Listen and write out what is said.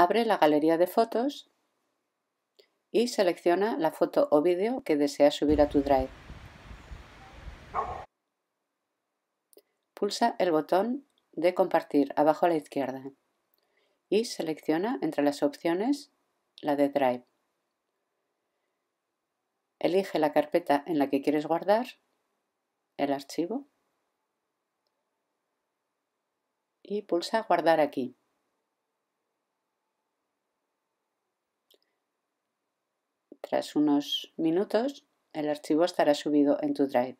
Abre la galería de fotos y selecciona la foto o vídeo que deseas subir a tu Drive. Pulsa el botón de compartir abajo a la izquierda y selecciona entre las opciones la de Drive. Elige la carpeta en la que quieres guardar el archivo y pulsa guardar aquí. Tras unos minutos, el archivo estará subido en tu drive.